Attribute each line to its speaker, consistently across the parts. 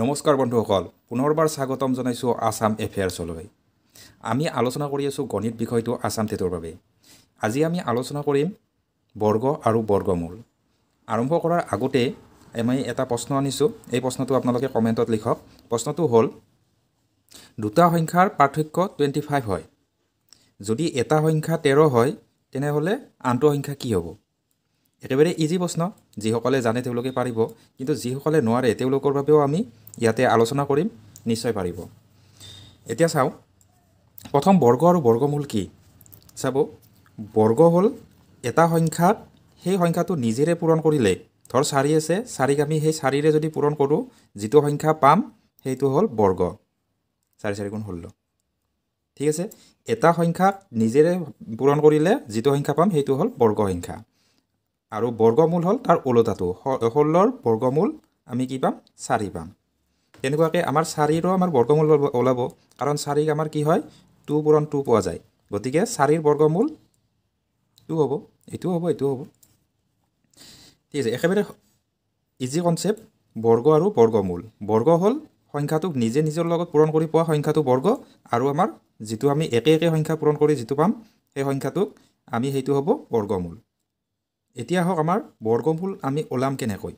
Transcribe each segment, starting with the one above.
Speaker 1: নমস্কাৰ বন্ধুসকল পুনৰবাৰ স্বাগতম জনাইছোঁ আছাম এফেয়াৰ্ছলৈ আমি আলোচনা কৰি আছোঁ গণিত বিষয়টো আছাম টেটৰ বাবে আজি আমি আলোচনা কৰিম বৰ্গ আৰু বৰ্গমূল আৰম্ভ কৰাৰ আগতে আমি এটা প্ৰশ্ন আনিছোঁ এই প্ৰশ্নটো আপোনালোকে কমেণ্টত লিখক প্ৰশ্নটো হ'ল দুটা সংখ্যাৰ পাৰ্থক্য টুৱেণ্টি ফাইভ হয় যদি এটা সংখ্যা তেৰ হয় তেনেহ'লে আনটো সংখ্যা কি হ'ব একেবাৰে ইজি প্ৰশ্ন যিসকলে জানে তেওঁলোকে পাৰিব কিন্তু যিসকলে নোৱাৰে তেওঁলোকৰ বাবেও আমি ইয়াতে আলোচনা কৰিম নিশ্চয় পাৰিব এতিয়া চাওঁ প্ৰথম বৰ্গ আৰু বৰ্গমূল কি চাব বৰ্গ হ'ল এটা সংখ্যাত সেই সংখ্যাটো নিজেৰে পূৰণ কৰিলে ধৰ চাৰি আছে চাৰিক আমি সেই চাৰিৰে যদি পূৰণ কৰোঁ যিটো সংখ্যা পাম সেইটো হ'ল বৰ্গ চাৰি চাৰি গুণ ষোল্ল ঠিক আছে এটা সংখ্যাক নিজেৰে পূৰণ কৰিলে যিটো সংখ্যা পাম সেইটো হ'ল বৰ্গ সংখ্যা আৰু বৰ্গমূল হ'ল তাৰ ওলোটাটো ষোল্লৰ বৰ্গমূল আমি কি পাম চাৰি পাম তেনেকুৱাকৈ আমাৰ চাৰিৰো আমাৰ বৰ্গমূল ওলাব কাৰণ চাৰিক আমাৰ কি হয় টু পূৰণ টু পোৱা যায় গতিকে চাৰিৰ বৰ্গমূল টু হ'ব এইটো হ'ব এইটো হ'ব ঠিক আছে একেবাৰে ইজি কনচেপ্ট বৰ্গ আৰু বৰ্গমূল বৰ্গ হ'ল সংখ্যাটোক নিজে নিজৰ লগত পূৰণ কৰি পোৱা সংখ্যাটো বৰ্গ আৰু আমাৰ যিটো আমি একে একে সংখ্যা পূৰণ কৰি যিটো পাম সেই সংখ্যাটোক আমি সেইটো হ'ব বৰ্গমূল এতিয়া হওক আমাৰ বৰ্গমূল আমি ওলাম কেনেকৈ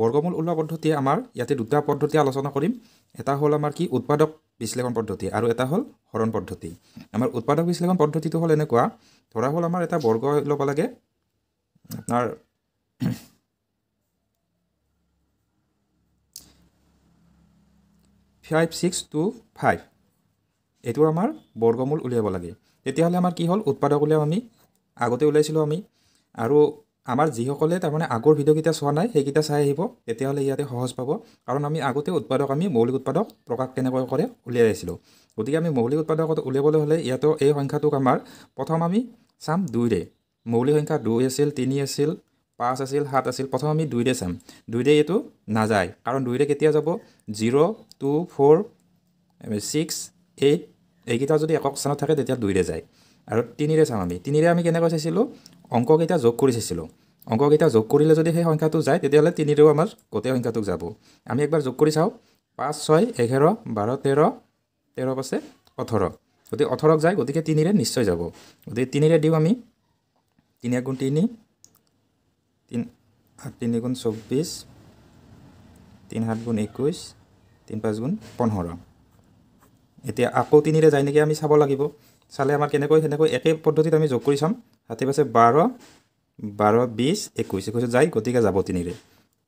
Speaker 1: বৰ্গমূল ওলোৱা পদ্ধতি আমাৰ ইয়াতে দুটা পদ্ধতি আলোচনা কৰিম এটা হ'ল আমাৰ কি উৎপাদক বিশ্লেষণ পদ্ধতি আৰু এটা হ'ল হৰণ পদ্ধতি আমাৰ উৎপাদক বিশ্লেষণ পদ্ধতিটো হ'ল এনেকুৱা ধৰা হ'ল আমাৰ এটা বৰ্গ ল'ব লাগে আপোনাৰ ফাইভ ছিক্স টু ফাইভ এইটো আমাৰ বৰ্গমূল উলিয়াব লাগে তেতিয়াহ'লে আমাৰ কি হ'ল উৎপাদক উলিয়াম আমি আগতে ওলাইছিলোঁ আমি আৰু আমাৰ যিসকলে তাৰমানে আগৰ ভিডিঅ'কেইটা চোৱা নাই সেইকেইটা চাই আহিব তেতিয়াহ'লে ইয়াতে সহজ পাব কাৰণ আমি আগতে উৎপাদক আমি মৌলিক উৎপাদক প্ৰকাশ কেনেকৈ কৰে উলিয়াই আছিলোঁ গতিকে আমি মৌলিক উৎপাদকত উলিয়াবলৈ হ'লে ইয়াতো এই সংখ্যাটোক আমাৰ প্ৰথম আমি চাম দুইৰে মৌলিক সংখ্যা দুই আছিল তিনি আছিল পাঁচ আছিল সাত আছিল প্ৰথম আমি দুইৰে চাম দুইৰে এইটো নাযায় কাৰণ দুইৰে কেতিয়া যাব zero' two four six eight এইকেইটা যদি একক স্থানত থাকে তেতিয়া দুইৰে যায় আৰু তিনিৰে চাম আমি তিনিৰে আমি কেনেকৈ চাইছিলোঁ অংককেইটা যোগ কৰি চাইছিলোঁ অংককেইটা যোগ কৰিলে যদি সেই সংখ্যাটো যায় তেতিয়াহ'লে তিনিৰেও আমাৰ গোটেই সংখ্যাটোক যাব আমি একবাৰ যোগ কৰি চাওঁ পাঁচ ছয় এঘাৰ বাৰ তেৰ তেৰ পাছে ওঠৰ গতিকে ওঠৰক যায় গতিকে তিনিৰে নিশ্চয় যাব গতিকে তিনিৰে দিওঁ আমি তিনি এগুণ তিনি তিনি সাত তিনি গুণ চৌব্বিছ তিনি সাত গুণ একৈছ তিনি পাঁচ গুণ পোন্ধৰ এতিয়া আকৌ তিনিৰে যায় নেকি আমি চাব লাগিব চালে আমাৰ কেনেকৈ সেনেকৈ একেই পদ্ধতিত আমি যোগ কৰি চাম হাতে পাছে বাৰ বাৰ বিছ একৈছ একৈছ যায় গতিকে যাব তিনিৰে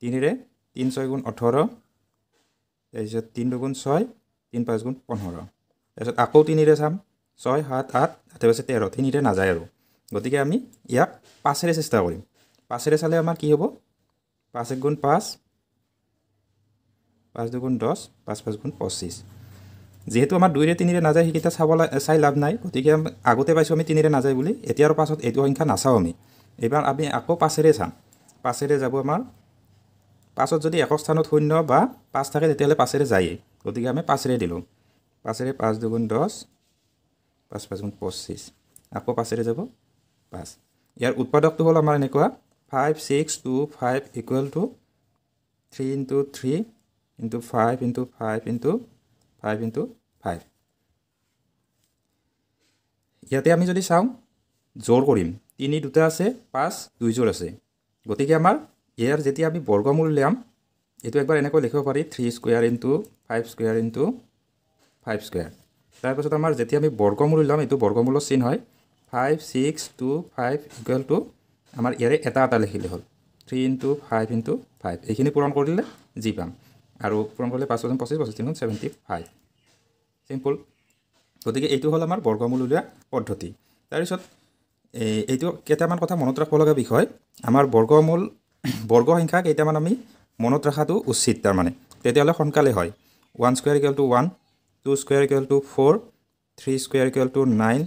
Speaker 1: তিনিৰে তিনি ছয় গুণ ওঠৰ তাৰপিছত তিনি দুগুণ ছয় তিনি পাঁচ গুণ পোন্ধৰ তাৰপিছত আকৌ তিনিৰে চাম ছয় সাত আঠ হাতে পাছে তেৰ তিনিৰে নাযায় আৰু গতিকে আমি ইয়াক পাঁচেৰে চেষ্টা কৰিম পাঁচেৰে চালে আমাৰ কি হ'ব পাঁচ এক গুণ পাঁচ পাঁচ দুগুণ দহ পাঁচ পাঁচ গুণ পঁচিছ যিহেতু আমাৰ দুইৰে তিনিৰে নাযায় সেইকেইটা চাব চাই লাভ নাই গতিকে আগতে পাইছোঁ আমি তিনিৰে নাযায় বুলি এতিয়াৰ পাছত এইটো সংখ্যা নাচাওঁ আমি এইবাৰ আমি আকৌ পাঁচেৰে চাম পাঁচেৰে যাব আমাৰ পাঁচত যদি একক স্থানত শূন্য বা পাঁচ থাকে তেতিয়াহ'লে পাঁচেৰে যায়েই গতিকে আমি পাঁচেৰে দিলোঁ পাঁচেৰে পাঁচ দুগুণ দহ পাঁচ পাঁচ গুণ পঁচিছ আকৌ পাঁচেৰে যাব পাঁচ ইয়াৰ উৎপাদকটো হ'ল আমাৰ এনেকুৱা five six two five equal to three into three into five into five into five into five ইয়াতে আমি যদি চাওঁ জোৰ কৰিম তিনি দুটা আছে পাঁচ দুইযোৰ আছে গতিকে আমাৰ ইয়াৰ যেতিয়া আমি বৰ্গমূল উলিয়াম এইটো একবাৰ এনেকৈ লিখিব পাৰি three square into five square into five square তাৰপিছত আমাৰ যেতিয়া আমি বৰ্গমূল উলিয়াম এইটো বৰ্গমূলৰ চিন হয় five six two five equal to আমাৰ ইয়াৰে এটা এটা লিখিলে হ'ল three into five into five এইখিনি পূৰণ কৰিলে যি পাম আৰু পূৰণ কৰিলে পাঁচ পাৰ্চেণ্ট পঁচিছ পঁচিছ তিনিগুণ ছেভেণ্টি ফাইভ চিম্পুল গতিকে এইটো হ'ল আমাৰ বৰ্গমূল উলিওৱা পদ্ধতি তাৰপিছত এই এইটো কেইটামান কথা মনত ৰাখিব লগা বিষয় আমাৰ বৰ্গমূল বৰ্গ সংখ্যা কেইটামান আমি মনত ৰখাটো উচিত তাৰমানে তেতিয়াহ'লে সোনকালে হয় one square equal to one two square equal to four three square equal to nine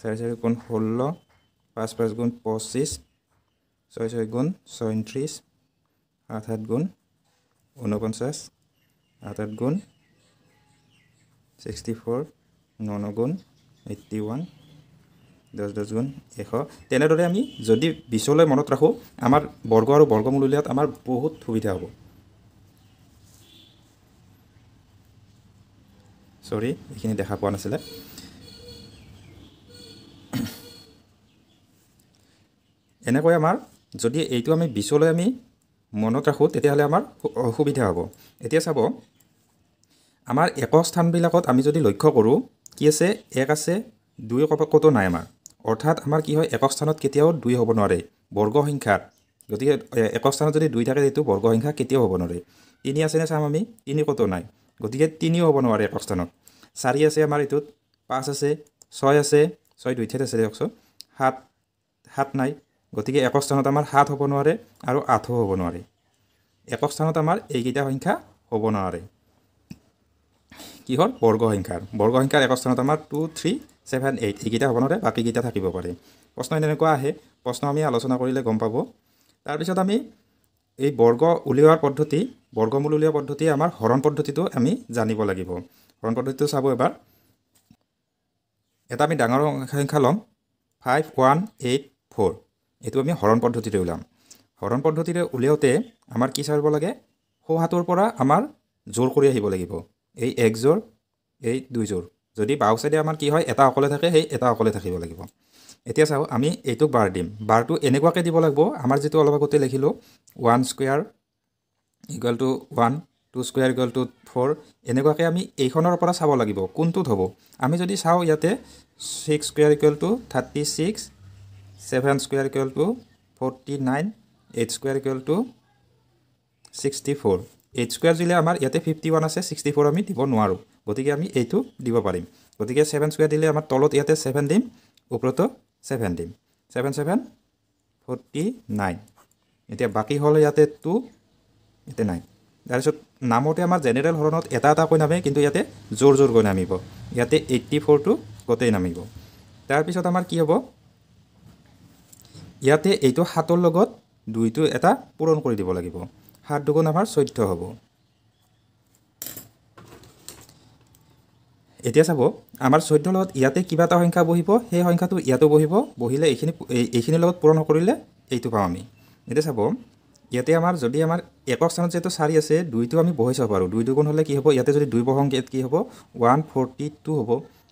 Speaker 1: চাৰি চাৰি গুণ ষোল্ল পাঁচ পাঁচ গুণ পঁচিছ ছয় ছয় গুণ ছয়ত্ৰিছ আঠ আঠ গুণ ঊনপঞ্চাছ আঠ আঠ গুণ ছিক্সটি ফ'ৰ ন ন গুণ এইট্টি ওৱান দহ দহ গুণ এশ তেনেদৰে আমি যদি বিছলৈ মনত ৰাখোঁ আমাৰ বৰ্গ আৰু বৰ্গমূল উলিওৱাত আমাৰ বহুত সুবিধা হ'ব চৰি এইখিনি দেখা পোৱা নাছিলে এনেকৈ আমাৰ যদি এইটো আমি বিছলৈ আমি মনত ৰাখোঁ তেতিয়াহ'লে আমাৰ অসুবিধা হ'ব এতিয়া চাব আমাৰ এক স্থানবিলাকত আমি যদি লক্ষ্য কৰোঁ কি আছে এক আছে দুই ক'তো নাই আমাৰ অৰ্থাৎ আমাৰ কি হয় এক স্থানত কেতিয়াও দুই হ'ব নোৱাৰে বৰ্গ সংখ্যাত গতিকে এক স্থানত যদি দুই থাকে তেতিয়া বৰ্গ সংখ্যা কেতিয়াও হ'ব নোৱাৰে তিনি আছেনে চাম আমি তিনি ক'তো নাই গতিকে তিনিও হ'ব নোৱাৰে এক স্থানত চাৰি আছে আমাৰ এইটোত পাঁচ আছে ছয় আছে ছয় দুই ঠাইত আছে দিয়কচোন সাত সাত নাই গতিকে একক স্থানত আমাৰ সাত হ'ব নোৱাৰে আৰু আঠো হ'ব নোৱাৰে একক স্থানত আমাৰ এইকেইটা সংখ্যা হ'ব নোৱাৰে কি হ'ল বৰ্গ সংখ্যাৰ বৰ্গ সংখ্যাৰ একক স্থানত আমাৰ টু থ্ৰী ছেভেন এইট এইকেইটা হ'ব নোৱাৰে বাকীকেইটা থাকিব পাৰে প্ৰশ্ন তেনেকুৱা আহে প্ৰশ্ন আমি আলোচনা কৰিলে গম পাব তাৰপিছত আমি এই বৰ্গ উলিওৱাৰ পদ্ধতি বৰ্গমূল উলিওৱা পদ্ধতি আমাৰ হৰণ পদ্ধতিটো আমি জানিব লাগিব হৰণ পদ্ধতিটো চাব এবাৰ এটা আমি ডাঙৰ সংখ্যা ল'ম ফাইভ ওৱান এইট ফ'ৰ এইটো আমি হৰণ পদ্ধতিৰে ওলাম হৰণ পদ্ধতিৰে উলিয়াওঁতে আমাৰ কি চাব লাগে সৌ হাতৰ পৰা আমাৰ জোৰ কৰি আহিব লাগিব এই এক একযোৰ এই দুই দুইযোৰ যদি বাও চাইডে আমাৰ কি হয় এটা অকলে থাকে সেই এটা অকলে থাকিব লাগিব এতিয়া চাওঁ আমি এইটো বাৰ দিম বাৰটো এনেকুৱাকৈ দিব লাগিব আমাৰ যিটো অলপ আগতে লিখিলোঁ one square equal to one two square equal to four এনেকুৱাকৈ আমি এইখনৰ পৰা চাব লাগিব কোনটোত হ'ব আমি যদি চাওঁ ইয়াতে six square equal to thirty six 7 square equal to 49 8 square equal to 64 8 square dile amar yate 51 ase 64 ami dibo noaru gotike ami etu dibo parim gotike 7 square dile amar tolot yate 7 dim uproto 7 dim 7 7 49 etia baki hole yate 2 ete nai তাৰপিছত নামতে আমাৰ general হৰণত এটা এটাকৈ নামে কিন্তু ইয়াতে জোৰ জোৰকৈ নামিব ইয়াতে এইট্টি ফ'ৰটো গোটেই নামিব তাৰপিছত আমাৰ কি হ'ব ইয়াতে এইটো সাতৰ লগত দুইটো এটা পূৰণ কৰি দিব লাগিব সাত দুগুণ আমাৰ চৈধ্য হ'ব এতিয়া চাব আমাৰ চৈধ্যৰ লগত ইয়াতে কিবা এটা সংখ্যা বহিব সেই সংখ্যাটো ইয়াতো বহিব বহিলে এইখিনি এইখিনিৰ লগত পূৰণ কৰিলে এইটো পাওঁ আমি এতিয়া চাব ইয়াতে আমাৰ যদি আমাৰ একক স্থানত যিহেতু চাৰি আছে দুইটো আমি বহি চাব পাৰোঁ দুই দুগুণ হ'লে কি হ'ব ইয়াতে যদি দুই ইয়াত কি হ'ব ওৱান ফৰ্টি টু হ'ব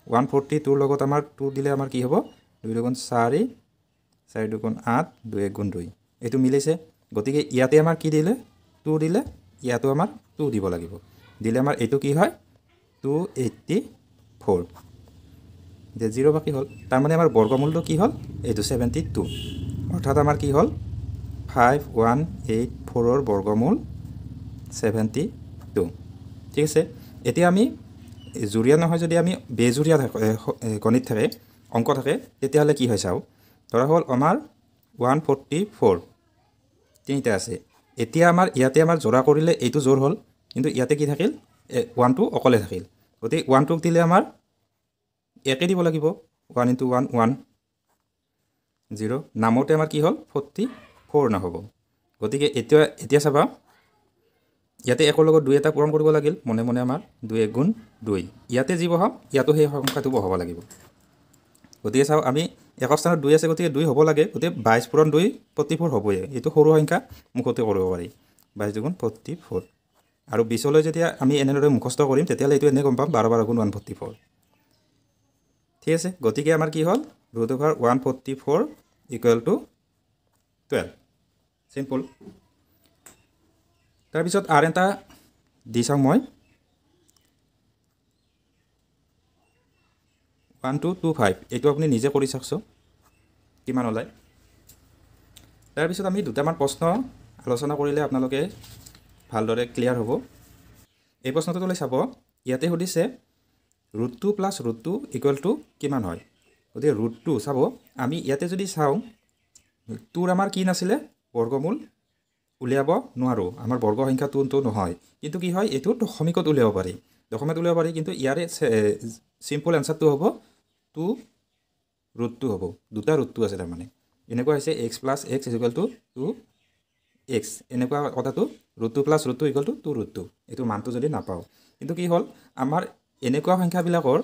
Speaker 1: ওৱান ফৰ্টি টুৰ লগত আমাৰ টু দিলে আমাৰ কি হ'ব দুই দুগুণ চাৰি চাৰি দুগুণ আঠ দুই এক গুণ দুই এইটো মিলিছে গতিকে ইয়াতে আমাৰ কি দিলে টু দিলে ইয়াতো আমাৰ টু দিব লাগিব দিলে আমাৰ এইটো কি হয় টু এইট্টি ফ'ৰ যে জিৰ' বাকী হ'ল তাৰমানে আমাৰ বৰ্গমূলটো কি হ'ল এইটো ছেভেণ্টি টু অৰ্থাৎ আমাৰ কি হ'ল ফাইভ ওৱান এইট ফ'ৰৰ বৰ্গমূল ছেভেণ্টি টু ঠিক আছে এতিয়া আমি জুৰীয়া নহয় যদি আমি বেজুৰীয়া থাকে গণিত থাকে অংক থাকে তেতিয়াহ'লে কি হয় চাওঁ ধৰা হ'ল আমাৰ ওৱান ফৰ্টি ফ'ৰ তিনিটা আছে এতিয়া আমাৰ ইয়াতে আমাৰ জোৰা কৰিলে এইটো জোৰ হ'ল কিন্তু ইয়াতে কি থাকিল ওৱানটো অকলে থাকিল গতিকে ওৱানটোক দিলে আমাৰ একে দিব লাগিব one into one one zero' নামতে আমাৰ কি হ'ল ফৰ্টি ফ'ৰ নহ'ব গতিকে এতিয়া এতিয়া চাবা ইয়াতে একৰ লগত দুই এটা পূৰণ কৰিব লাগিল মনে মনে আমাৰ দুই এক গুণ দুই ইয়াতে যি বহাম ইয়াতো সেই সংখ্যাটো বহাব লাগিব গতিকে চাওক আমি একক স্থানত দুই আছে গতিকে দুই হ'ব লাগে গতিকে বাইছ পূৰণ দুই প্ৰতিফুট হ'বই এইটো সৰু সংখ্যা মুখতে কৰিব পাৰি বাইছ দুগুণ প্ৰতিফুট আৰু বিছলৈ যেতিয়া আমি এনেদৰে মুখস্থ কৰিম তেতিয়াহ'লে এইটো এনে গম পাম বাৰ বাৰ গুণ ওৱান ফৰ্টি ফ'ৰ ঠিক আছে গতিকে আমাৰ কি হ'ল root over one forty four equal to twelve simple তাৰপিছত আৰু এটা দি চাওঁ মই ওৱান টু টু ফাইভ এইটো আপুনি নিজে কৰি চাওকচোন কিমান ওলায় তাৰপিছত আমি দুটামান প্ৰশ্ন আলোচনা কৰিলে আপোনালোকে ভালদৰে ক্লিয়াৰ হ'ব এই প্ৰশ্নটোত চাব ইয়াতে সুধিছে root two plus root two equal to কিমান হয় গতিকে ৰুট টু চাব আমি ইয়াতে যদি চাওঁ টুৰ আমাৰ কি নাছিলে বৰ্গমূল উলিয়াব নোৱাৰোঁ আমাৰ বৰ্গ সংখ্যা টুটো নহয় কিন্তু কি হয় এইটো দশমিকত উলিয়াব পাৰি দশমিকত উলিয়াব পাৰি কিন্তু ইয়াৰে চিম্পল এনচাৰটো হ'ব টু ৰুট টু হ'ব দুটা ৰুট টু আছে তাৰমানে এনেকুৱা হৈছে x plus x equal to two x এনেকুৱা কথাটো root two plus root two equal to two root two এইটো মানটো যদি নাপাওঁ কিন্তু কি হ'ল আমাৰ এনেকুৱা সংখ্যাবিলাকৰ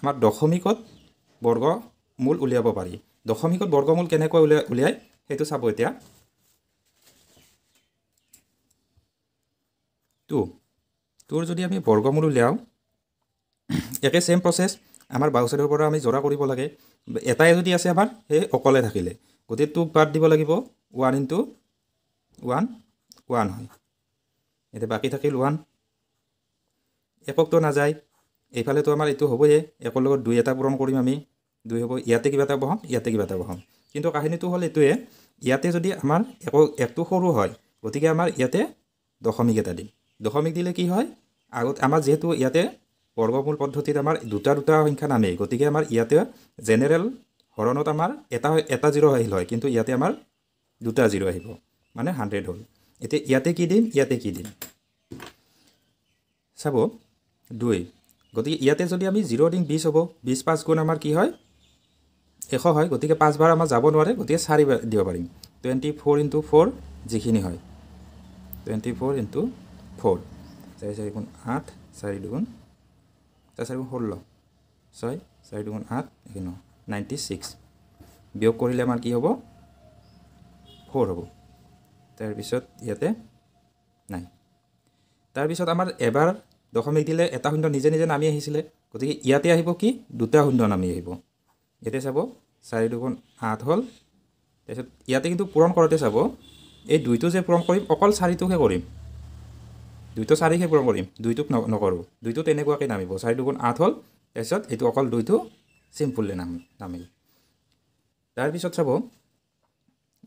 Speaker 1: আমাৰ দশমিকত বৰ্গ মূল উলিয়াব পাৰি দশমিকত বৰ্গ মূল কেনেকৈ উলিয়াই উলিয়াই সেইটো চাব এতিয়া টু টুৰ যদি আমি বৰ্গমূল উলিয়াওঁ একে ছেম প্ৰচেছ আমাৰ বাওঁ চাইডৰ পৰা আমি জোৰা কৰিব লাগে এটাই যদি আছে আমাৰ সেই অকলে থাকিলে গতিকে টুক বাদ দিব লাগিব ওৱান ইনটু ওৱান ওৱান হয় এতিয়া বাকী থাকিল ওৱান এককটো নাযায় এইফালেতো আমাৰ এইটো হ'বই একৰ লগত দুই এটা পূৰণ কৰিম আমি দুই হ'ব ইয়াতে কিবা এটা বহাম ইয়াতে কিবা এটা বহাম কিন্তু কাহিনীটো হ'ল এইটোৱে ইয়াতে যদি আমাৰ এক একটো সৰু হয় গতিকে আমাৰ ইয়াতে দশমিক এটা দিম দশমিক দিলে কি হয় আগত আমাৰ যিহেতু ইয়াতে বৰ্গমূল পদ্ধতিত আমাৰ দুটা দুটা সংখ্যা নামেই গতিকে আমাৰ ইয়াতে জেনেৰেল হৰণত আমাৰ এটা এটা জিৰ' আহিল হয় কিন্তু ইয়াতে আমাৰ দুটা জিৰ' আহিব মানে হাণ্ড্ৰেড হ'ল এতিয়া ইয়াতে কি দিম ইয়াতে কি দিম চাব দুই গতিকে ইয়াতে যদি আমি জিৰ' দিম বিছ হ'ব বিছ পাঁচ গুণ আমাৰ কি হয় এশ হয় গতিকে পাঁচবাৰ আমাৰ যাব নোৱাৰে গতিকে চাৰিবাৰ দিব পাৰিম টুৱেণ্টি ফ'ৰ ইণ্টু ফ'ৰ যিখিনি হয় টুৱেণ্টি ফ'ৰ ইণ্টু ফ'ৰ চাৰি চাৰি গুণ আঠ চাৰি দুগুণ তাৰ চাৰিগুণ ষোল্ল ছয় চাৰি দুগুণ আঠ এইখিনি ন নাইণ্টি ছিক্স বিয়োগ কৰিলে আমাৰ কি হ'ব ফ'ৰ হ'ব তাৰপিছত ইয়াতে নাই তাৰপিছত আমাৰ এবাৰ দশমিক দিলে এটা শূন্য নিজে নিজে নামি আহিছিলে গতিকে ইয়াতে আহিব কি দুটা শূন্য নামি আহিব ইয়াতে চাব চাৰি দুগুণ আঠ হ'ল তাৰপিছত ইয়াতে কিন্তু পূৰণ কৰোঁতে চাব এই দুইটো যে পূৰণ কৰিম অকল চাৰিটোকে কৰিম দুইটো চাৰি শেষ কৰিম দুইটোক নকৰোঁ দুইটো তেনেকুৱাকৈ নামিব চাৰি দুগুণ আঠ হ'ল তাৰপিছত এইটো অকল দুইটো চিম্পুললে নাম নামিল তাৰপিছত চাব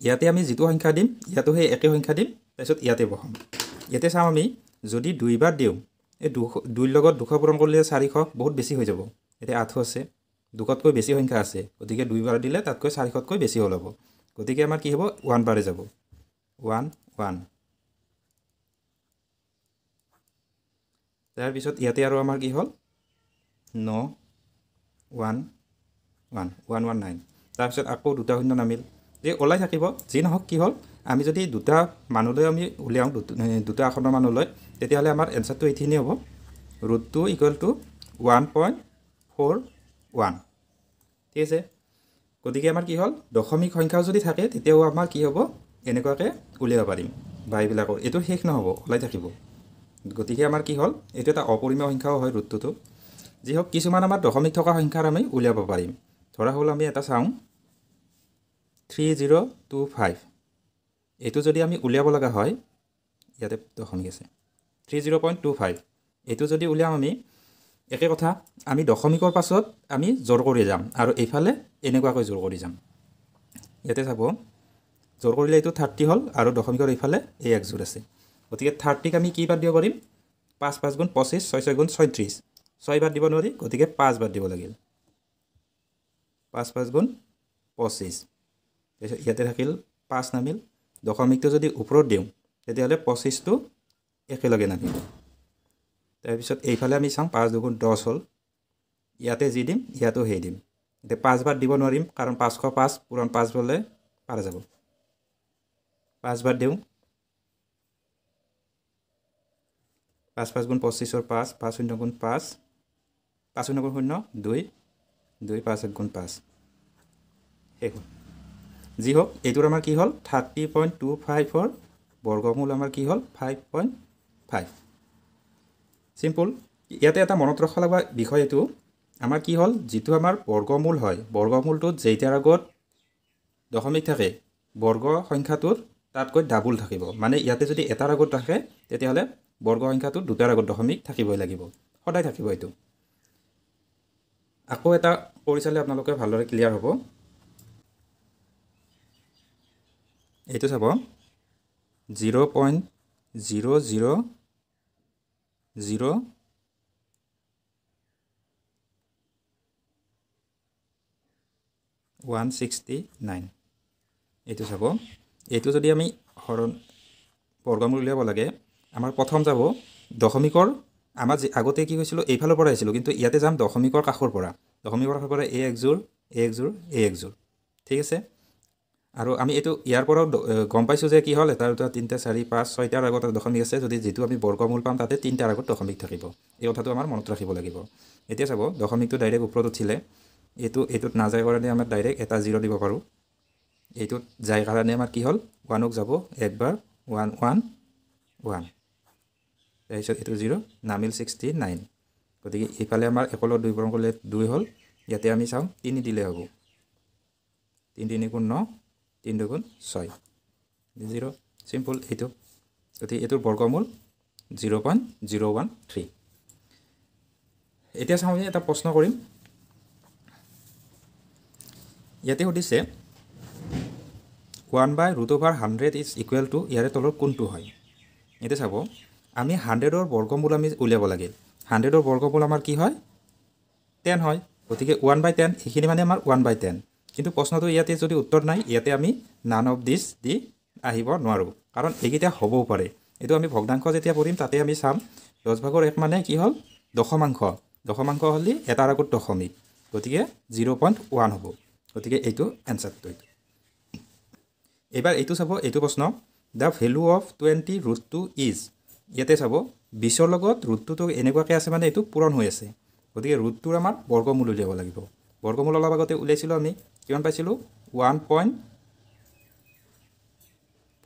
Speaker 1: ইয়াতে আমি যিটো সংখ্যা দিম ইয়াতো সেই একে সংখ্যা দিম তাৰপিছত ইয়াতে বহাম ইয়াতে চাওঁ আমি যদি দুইবাৰ দিওঁ এই দুশ দুইৰ লগত দুশ পূৰণ কৰিলে চাৰিশ বহুত বেছি হৈ যাব ইয়াতে আঠো আছে দুশতকৈ বেছি সংখ্যা আছে গতিকে দুইবাৰ দিলে তাতকৈ চাৰিশতকৈ বেছি হ'ল হ'ব গতিকে আমাৰ কি হ'ব ওৱান বাৰে যাব ওৱান ওৱান তাৰ পিছত ইয়াতে আৰু আমাৰ কি হ'ল ন one one one one nine তাৰপিছত আকৌ দুটা শূন্য নামিল যে ওলাই থাকিব যি নহওক কি হ'ল আমি যদি দুটা মানুহলৈ আমি উলিয়াওঁ দুটা আসনৰ মানুহলৈ তেতিয়াহ'লে আমাৰ এনচাৰটো এইখিনি হ'ব root two equal to one point four one ঠিক আছে গতিকে আমাৰ কি হ'ল দশমিক সংখ্যাও যদি থাকে তেতিয়াও আমাৰ কি হ'ব এনেকুৱাকৈ উলিয়াব পাৰিম বা এইবিলাকৰ এইটো শেষ নহ'ব ওলাই থাকিব গতিকে আমাৰ কি হ'ল এইটো এটা অপৰিমীয় সংখ্যাও হয় ৰোধটোতো যি হওক কিছুমান আমাৰ দশমিক থকা সংখ্যাৰ আমি উলিয়াব পাৰিম ধৰা হ'ল আমি এটা চাওঁ থ্ৰী জিৰ' টু ফাইভ এইটো যদি আমি উলিয়াব লগা হয় ইয়াতে দশমিক আছে three zero' point two five এইটো যদি উলিয়াম আমি একে কথা আমি দশমিকৰ পাছত আমি জোৰ কৰি যাম আৰু এইফালে এনেকুৱাকৈ জোৰ কৰি যাম ইয়াতে চাব জোৰ কৰিলে এইটো থাৰ্টি হ'ল আৰু দশমিকৰ এইফালে এই একযোৰ আছে গতিকে থাৰ্টিক আমি কি বাদ দিব পাৰিম পাঁচ পাঁচ গুণ পঁচিছ ছয় ছয় গুণ ছয়ত্ৰিছ ছয় বাদ দিব নোৱাৰি গতিকে পাঁচ বাদ দিব লাগিল পাঁচ পাঁচ গুণ পঁচিছ তাৰপিছত ইয়াতে থাকিল পাঁচ নামিল দশমিকটো যদি ওপৰত দিওঁ তেতিয়াহ'লে পঁচিছটো একেলগে নামিল তাৰপিছত এইফালে আমি চাওঁ পাঁচ দুগুণ দহ হ'ল ইয়াতে যি দিম ইয়াতো সেই দিম এতিয়া পাঁচবাৰ দিব নোৱাৰিম কাৰণ পাঁচশ পাঁচ পুৰণ পাঁচ বোলে পাৰা যাব পাঁচবাৰ দিওঁ পাঁচ পাঁচ গুণ পঁচিছৰ পাঁচ পাঁচ শূন্য গুণ পাঁচ পাঁচ শূন্য গুণ শূন্য দুই দুই পাঁচ এক গুণ পাঁচ শেষ হ'ল যি হওক এইটোৰ আমাৰ কি হ'ল থাৰ্টি পইণ্ট টু ফাইভৰ বৰ্গমূল আমাৰ কি হ'ল ফাইভ পইণ্ট ফাইভ চিম্পুল ইয়াতে এটা মনত ৰখা লগা বিষয় এইটো আমাৰ কি হ'ল যিটো আমাৰ বৰ্গমূল হয় বৰ্গমূলটোত যেতিয়াৰ আগত দশমিক থাকে বৰ্গ সংখ্যাটোত তাতকৈ ডাবল থাকিব মানে ইয়াতে যদি এটাৰ আগত থাকে তেতিয়াহ'লে বৰ্গ সংখ্যাটো দুটাৰ আগত দশমিক থাকিবই লাগিব সদায় থাকিব এইটো আকৌ এটা কৰি চালে আপোনালোকে ভালদৰে ক্লিয়াৰ হ'ব এইটো চাব zero' point zero' zero' zero' one sixty nine এইটো চাব এইটো যদি আমি হৰণ বৰ্গমূল উলিয়াব লাগে আমাৰ প্ৰথম যাব দশমিকৰ আমাৰ যি আগতে কি কৈছিলোঁ এইফালৰ পৰা আহিছিলোঁ কিন্তু ইয়াতে যাম দশমিকৰ কাষৰ পৰা দশমিকৰ কাষৰ পৰা এ একযোৰ এই একযোৰ এ একযোৰ ঠিক আছে আৰু আমি এইটো ইয়াৰ পৰাও গম পাইছোঁ যে কি হ'ল এটা দুটা তিনিটা চাৰি পাঁচ ছয়টাৰ আগত দশমিক আছে যদি যিটো আমি বৰ্গমূল পাম তাতে তিনিটাৰ আগত দশমিক থাকিব এই কথাটো আমাৰ মনত ৰাখিব লাগিব এতিয়া চাব দশমিকটো ডাইৰেক্ট ওপৰত উঠিলে এইটো এইটোত নাযায় কাৰণে আমাৰ ডাইৰেক্ট এটা জিৰ' দিব পাৰোঁ এইটোত যায় কাৰণে আমাৰ কি হ'ল ওৱানক যাব এক বাৰ ওৱান ওৱান ওৱান তাৰপিছত এইটো জিৰ' নামিল ছিক্সটি নাইন গতিকে ইফালে আমাৰ একলত দুই পূৰণ কৰিলে দুই হ'ল ইয়াতে আমি চাওঁ তিনি দিলে হ'ব তিনি তিনি গুণ ন তিনি দুগুণ ছয় জিৰ' চিম্পুল এইটো গতিকে এইটোৰ বৰ্গমূল zero' point zero' one three এতিয়া চাওঁ আমি এটা প্ৰশ্ন কৰিম ইয়াতে সুধিছে one by root over hundred is equal to ইয়াৰে তলৰ কোনটো হয় এতিয়া চাব আমি হাণ্ড্ৰেডৰ বৰ্গমূল আমি উলিয়াব লাগে হাণ্ড্ৰেডৰ বৰ্গমূল আমাৰ কি হয় টেন হয় গতিকে ওৱান বাই টেন সেইখিনি মানে আমাৰ ওৱান বাই টেন কিন্তু প্ৰশ্নটো ইয়াতে যদি উত্তৰ নাই ইয়াতে আমি নান অফ ডিচ দি আহিব নোৱাৰোঁ কাৰণ এইকেইটা হ'বও পাৰে এইটো আমি ভগ্নাংশ যেতিয়া পঢ়িম তাতে আমি চাম দহ ভাগৰ এক মানে কি হ'ল দশমাংশ দশমাংশ হ'লে এটাৰ আগত দশমিক গতিকে জিৰ' পইণ্ট ওৱান হ'ব গতিকে এইটো এনচাৰটো এইটো এইবাৰ এইটো চাব এইটো প্ৰশ্ন the value of twenty root two is ইয়াতে চাব বিছৰ লগত ৰোধটোতো এনেকুৱাকৈ আছে মানে এইটো পূৰণ হৈ আছে গতিকে ৰোধটোৰ আমাৰ বৰ্গমূল উলিয়াব লাগিব বৰ্গমূল অলপ আগতে উলিয়াইছিলোঁ আমি কিমান পাইছিলোঁ ওৱান পইণ্ট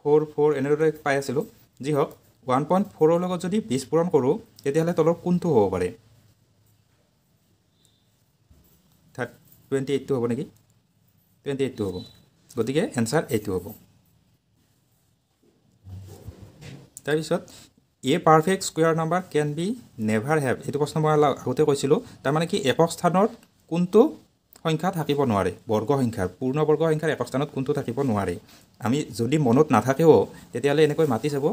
Speaker 1: ফ'ৰ ফ'ৰ এনেদৰে পাই আছিলোঁ যি হওক ওৱান পইণ্ট ফ'ৰৰ লগত যদি বিছ পূৰণ কৰোঁ তেতিয়াহ'লে তলৰ কোনটো হ'ব পাৰে থাৰ্ড টুৱেণ্টি এইটটো হ'ব নেকি টুৱেণ্টি এইটটো হ'ব গতিকে এনচাৰ এইটো হ'ব তাৰপিছত a perfect square number can be never have এইটো প্ৰশ্ন মই আগতে কৈছিলোঁ তাৰমানে কি একক স্থানত কোনটো সংখ্যা থাকিব নোৱাৰে বৰ্গ সংখ্যাৰ পূৰ্ণবৰ্গ সংখ্যাৰ একক স্থানত কোনটো থাকিব নোৱাৰে আমি যদি মনত নাথাকেও তেতিয়াহ'লে এনেকৈ মাতি চাব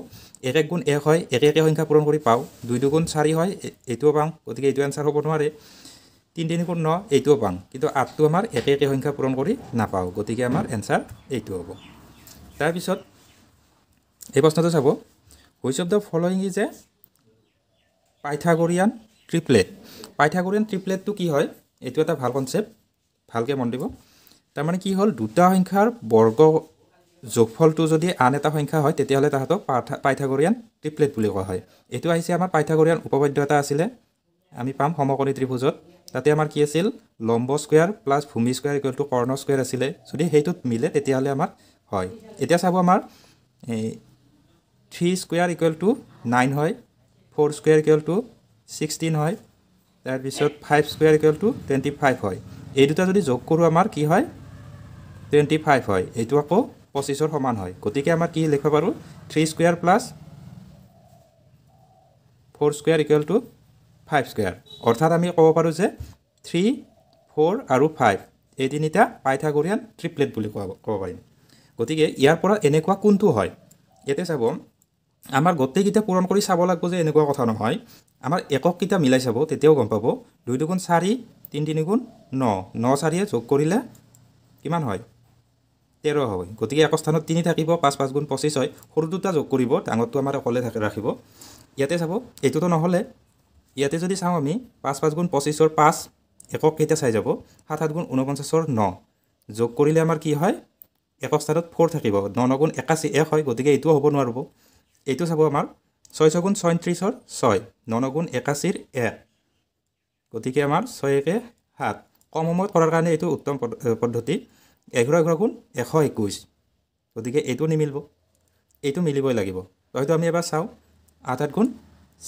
Speaker 1: এক এক গুণ এক হয় একে একে সংখ্যা পূৰণ কৰি পাওঁ দুই দুগুণ চাৰি হয় এইটোও পাওঁ গতিকে এইটো এনচাৰ হ'ব নোৱাৰে তিনি তিনি গুণ ন এইটোও পাওঁ কিন্তু আঠটো আমাৰ একে একে সংখ্যা পূৰণ কৰি নাপাওঁ গতিকে আমাৰ এনচাৰ এইটো হ'ব তাৰপিছত এই প্ৰশ্নটো চাব which of the following is a pythagorean triplet pythagorean triplet to ki hoy etu eta bhal concept bhalke mon dibo tar mane ki hol duta sankhar borgo jogfol tu jodi an eta sankha hoy tete hole ta hato pythagorean triplet boli koy hoy etu aise amar pythagorean upabaddha ta asile ami pam samakoni tribhujot tate amar ki asil lombo square plus bhumi square equal to corner square asile jodi heitut mile tete hole amar hoy etia sabo amar three square equal to nine হয় four square equal to sixteen হয় তাৰপিছত five square equal to twenty five হয় এই দুটা যদি যোগ কৰোঁ আমাৰ কি হয় টুৱেণ্টি ফাইভ হয় এইটো আকৌ পঁচিছৰ সমান হয় গতিকে আমাৰ কি লিখিব পাৰোঁ three square plus four square equal to five square অৰ্থাৎ আমি ক'ব পাৰোঁ যে থ্ৰী ফ'ৰ আৰু ফাইভ এই তিনিটা পাইথাগোৰিয়ান ট্ৰিপলেট বুলি কোৱা ক'ব পাৰিম গতিকে ইয়াৰ পৰা এনেকুৱা কোনটো হয় ইয়াতে চাব আমাৰ গোটেইকেইটা পূৰণ কৰি চাব লাগিব যে এনেকুৱা কথা নহয় আমাৰ এককেইটা মিলাই চাব তেতিয়াও গম পাব দুই দুগুণ চাৰি তিনি তিনিগুণ ন ন চাৰিয়ে যোগ কৰিলে কিমান হয় তেৰ হয় গতিকে এক স্থানত তিনি থাকিব পাঁচ পাঁচ গুণ পঁচিছ হয় সৰু দুটা যোগ কৰিব ডাঙৰটো আমাৰ অকলে থাকে ৰাখিব ইয়াতে চাব এইটোতো নহ'লে ইয়াতে যদি চাওঁ আমি পাঁচ পাঁচ গুণ পঁচিছৰ পাঁচ এককেইটা চাই যাব সাত সাত গুণ ঊনপঞ্চাছৰ ন যোগ কৰিলে আমাৰ কি হয় একক স্থানত ফ'ৰ থাকিব ন ন গুণ একাশী এক হয় গতিকে এইটোও হ'ব নোৱাৰিব এইটো চাব আমাৰ ছয় ছগুণ ছয়ত্ৰিছৰ ছয় ন নগুণ একাশীৰ এক গতিকে আমাৰ ছয় একে সাত কম সময়ত কৰাৰ কাৰণে এইটো উত্তম পদ্ধতি এঘাৰ এঘাৰ গুণ এশ একৈছ গতিকে এইটো নিমিলিব এইটো মিলিবই লাগিব হয়তো আমি এবাৰ চাওঁ আঠ আঠ গুণ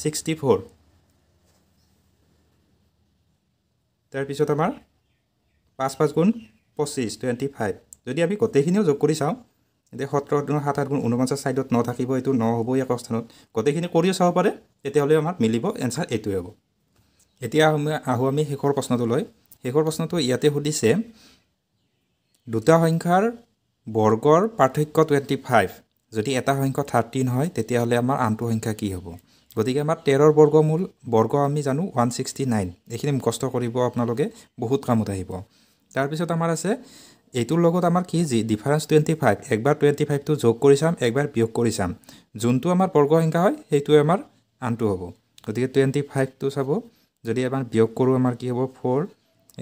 Speaker 1: ছিক্সটি ফ'ৰ তাৰপিছত আমাৰ পাঁচ পাঁচ গুণ পঁচিছ টুৱেণ্টি ফাইভ যদি আমি গোটেইখিনিও যোগ কৰি চাওঁ এতিয়া সত্তৰ দুগুণ সাত আঠ গুণ ঊনপঞ্চাছ ছাইডত ন থাকিব এইটো ন হ'ব এক অৱস্থানত গোটেইখিনি কৰিও চাব পাৰে তেতিয়াহ'লে আমাক মিলিব এনচাৰ এইটোৱে হ'ব এতিয়া আহোঁ আমি শেষৰ প্ৰশ্নটোলৈ শেষৰ প্ৰশ্নটো ইয়াতে সুধিছে দুটা সংখ্যাৰ বৰ্গৰ পাৰ্থক্য টুৱেণ্টি ফাইভ যদি এটা সংখ্যা থাৰ্টিন হয় তেতিয়াহ'লে আমাৰ আনটো সংখ্যা কি হ'ব গতিকে আমাৰ তেৰৰ বৰ্গমূল বৰ্গ আমি জানো ওৱান ছিক্সটি নাইন এইখিনি মুখস্থ কৰিব আপোনালোকে বহুত কামত আহিব তাৰপিছত আমাৰ আছে এইটোর লগত আমার কি যে ডিফারেন্স টুয়েন্টি ফাইভ একবার টুয়েন্টি ফাইভ যোগ করে চাম একবার বিয়োগ করে চাম যোনটো আমার বর্গ সংখ্যা হয় সেইটোই আমার আনটো হব গতি টুয়েন্টি ফাইভ তো চাব যদি আমার বিয়োগ করো আমার কি হব ফোর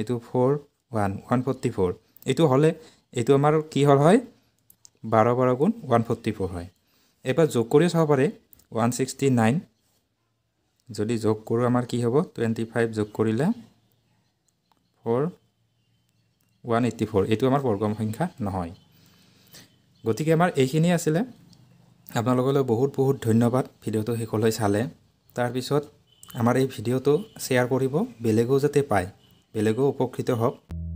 Speaker 1: এইটো four one one forty four এই হলে এইটো আমার কি হল হয় বারো বারো গুণ ওয়ান ফোর্টি ফোর হয় এবার যোগ করে চাব পারে ওয়ান সিক্সটি নাইন যদি যোগ করো আমার কি হব টুয়েন্টি ফাইভ যোগ করলে ফোর ওৱান এইটি ফ'ৰ এইটো আমাৰ বৰ্গম সংখ্যা নহয় গতিকে আমাৰ এইখিনিয়ে আছিলে আপোনালোকলৈ বহুত বহুত ধন্যবাদ ভিডিঅ'টো শেষলৈ চালে তাৰপিছত আমাৰ এই ভিডিঅ'টো শ্বেয়াৰ কৰিব বেলেগেও যাতে পায় বেলেগেও উপকৃত হওক